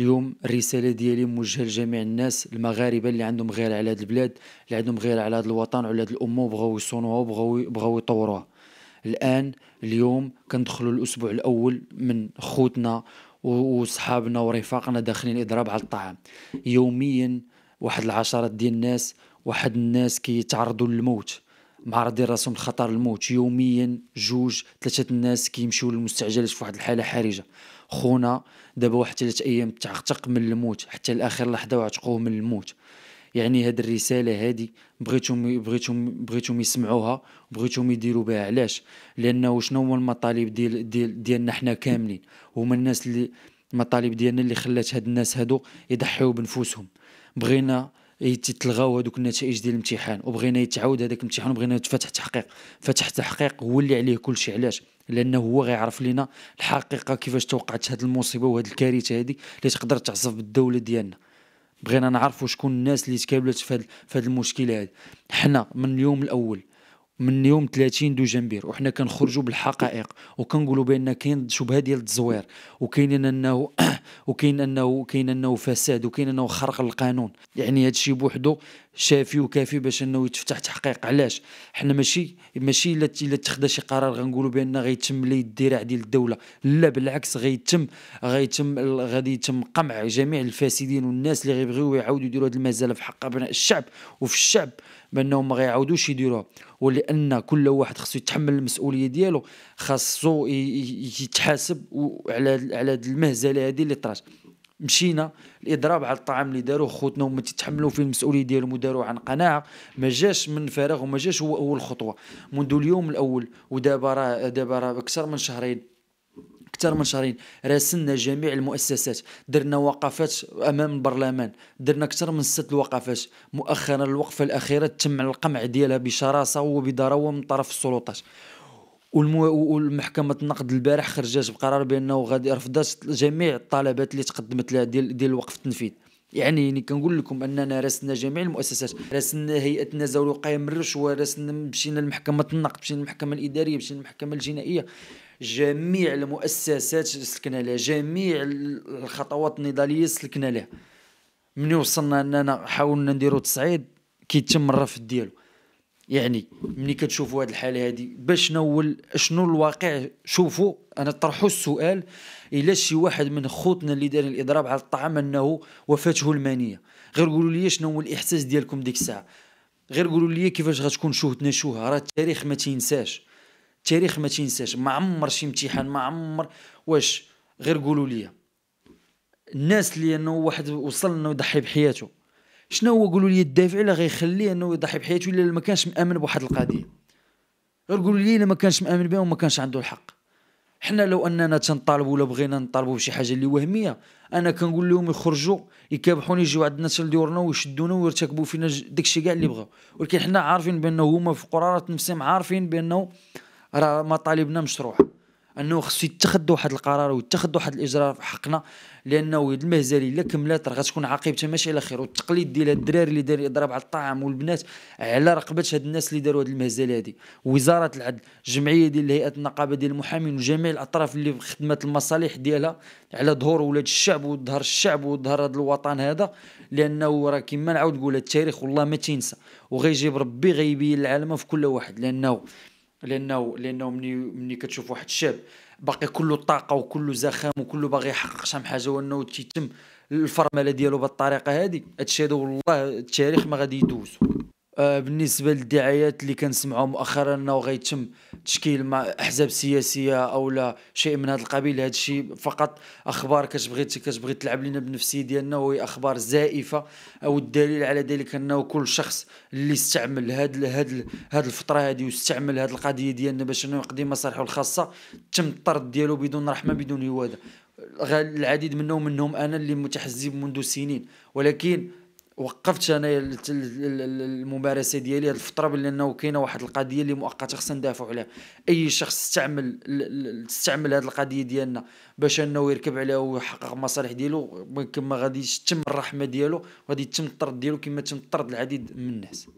اليوم الرسالة ديالي موجهة لجميع الناس المغاربة اللي عندهم غير على هذه البلاد اللي عندهم غير على هذا الوطن وعلى هذه الأمة وبغاو يصونوها وبغاو بغاو يطوروها الآن اليوم كندخلوا الأسبوع الأول من خوتنا وصحابنا ورفاقنا داخلين إضراب على الطعام يوميا واحد العشرات ديال الناس واحد الناس كيتعرضوا للموت معرضين راسهم لخطر الموت يوميا جوج ثلاثة الناس كيمشيو للمستعجلات في واحد الحالة حرجة خونا دابا واحد ثلاث ايام تعتق من الموت حتى لاخر لحظه وعتقوه من الموت يعني هاد الرساله هادي بغيتهم بغيتهم بغيتهم يسمعوها بغيتهم يديروا بها علاش لانه شنو هو المطالب ديال ديال ديالنا حنا كاملين هما الناس اللي المطالب ديالنا اللي خلات هاد الناس هادو يضحيو بنفوسهم بغينا يتلغاو هذوك النتائج ديال الامتحان وبغينا يتعاود هذاك الامتحان وبغينا يتفتح تحقيق فتح تحقيق هو اللي عليه كل شيء علاش لانه هو غيعرف لنا الحقيقه كيفاش توقعت هذه المصيبه وهذه الكارثه هذه اللي تقدر تعصف بالدوله ديالنا بغينا نعرفوا شكون الناس اللي تكابلت في هذه المشكله هذه حنا من اليوم الاول من يوم 30 دجنبير وحنا كنخرجوا بالحقائق وكنقولوا بان كاين شبهه ديال التزوير وكاين انه وكاين انه كاين انه فساد وكاين انه خرق القانون يعني هذا الشيء بوحدو شافي وكافي باش انه يتفتح تحقيق علاش حنا ماشي ماشي الا الا تخدا شي قرار غنقولوا بان غيتم لي الذراع ديال الدوله لا بالعكس غيتم غيتم غادي يتم قمع جميع الفاسدين والناس اللي غيبغيو يعاودوا يديروا هذه المزاله في حق ابناء الشعب وفي الشعب بانهم ما غيعاودوش يديروها ولان كل واحد خصو يتحمل المسؤوليه ديالو خاصو يتحاسب على على المهزله هذه اللي طرات مشينا الاضراب على الطعام اللي داروه خوتنا وما تتحملوا فيه المسؤوليه ديالهم وداروه عن قناعه ما جاش من فراغ وما جاش هو اول خطوه منذ اليوم الاول ودابا راه دابا راه اكثر من شهرين اكثر من شهرين راسلنا جميع المؤسسات درنا وقفات امام البرلمان درنا اكثر من ست الوقفات مؤخرا الوقفه الاخيره تم القمع ديالها بشراسه وبضروه من طرف السلطات والمو... والمحكمة النقد البارح خرجت بقرار بانه غادي رفضت جميع الطلبات اللي تقدمت لها ديال ديال الوقف التنفيذ يعني كنقول لكم اننا راسلنا جميع المؤسسات راسلنا هيئه النزاهه والوقايه من الرشوه راسلنا مشينا لمحكمه النقد مشينا للمحكمه الاداريه مشينا للمحكمه الجنائيه جميع المؤسسات سلكنا لها جميع الخطوات النضاليه سلكنا لها مني وصلنا اننا حاولنا نديرو تصعيد كيتم الرفض ديالو يعني ملي كتشوفوا هذه الحاله هذه باش نول شنو الواقع شوفوا انا طرحوا السؤال الا شي واحد من خوتنا اللي دار الاضراب على الطعام انه وفاته المنيه غير قولوا لي شنو هو الاحساس ديالكم ديك الساعه غير قولوا لي كيفاش غتكون شهدنا شوها راه التاريخ ما تينساش التاريخ ما تينساش ما عمر شي امتحان ما عمر واش غير قولوا لي الناس اللي انه واحد وصل انه يضحي بحياته شنو هو قولوا لي الدافع اللي غيخليه انه يضحي بحياته الا ما كانش مامن بواحد القضيه غير قولوا لي الا ما كانش مامن بها وما كانش عنده الحق حنا لو اننا تنطالبوا ولا بغينا نطالبوا بشي حاجه اللي وهميه انا كنقول لهم يخرجوا يكابحون يجيو عندنا حتى لديورنا ويشدونا ويرتكبوا فينا داكشي كاع اللي بغاو ولكن حنا عارفين بانه هما في قرارات نفسهم عارفين بانه راه مطالبنا مشروعه انه خصو يتخذ واحد القرار ويتخذ واحد الاجراء في حقنا لانه يد المهزلي الا كملات راه غتكون عاقبته ماشي على خير والتقليد ديال الدراري اللي داير يضرب على الطعام والبنات على رقبه هاد الناس اللي داروا هاد المهزله هادي وزاره العدل الجمعيه ديال الهيئه النقابه ديال المحامين وجميع الاطراف اللي خدمت المصالح ديالها على ظهور ولاد الشعب وظهر الشعب وظهر هذا الوطن هذا لانه راه كما نعاود نقول التاريخ والله ما تينسى وغيجيب ربي غيبين العالم في كل واحد لانه لانه لانه ملي ملي كتشوف واحد الشاب باقي كله طاقه وكله زخام وكله باغي يحقق شحال من حاجه وانه تيتم الفرمله ديالو بالطريقه هذه هادشي هذا والله التاريخ ما غادي يدوزو آه، بالنسبه للدعايات اللي كنسمعوا مؤخرا انه غيتم تشكيل مع احزاب سياسيه او لا شيء من هذا القبيل هذا الشيء فقط اخبار كتبغي كتبغي تلعب لنا بالنفسيه ديالنا وهي اخبار زائفه او الدليل على ذلك انه كل شخص اللي استعمل هاد هاد هاد الفتره هذه واستعمل هاد القضيه ديالنا باش انه يقضي مصالحه الخاصه تم الطرد ديالو بدون رحمه بدون هواده العديد منهم منهم انا اللي متحزب منذ سنين ولكن وقفت انا الممارسه ديالي هذه الفتره بلي كاينه واحد القضيه اللي مؤقته خصنا ندافعوا عليها اي شخص استعمل استعمل هذه القضيه ديالنا باش انه يركب عليها ويحقق المصالح ديالو ممكن ما غاديش تتم الرحمه ديالو غادي يتم الطرد ديالو كما تم الطرد العديد من الناس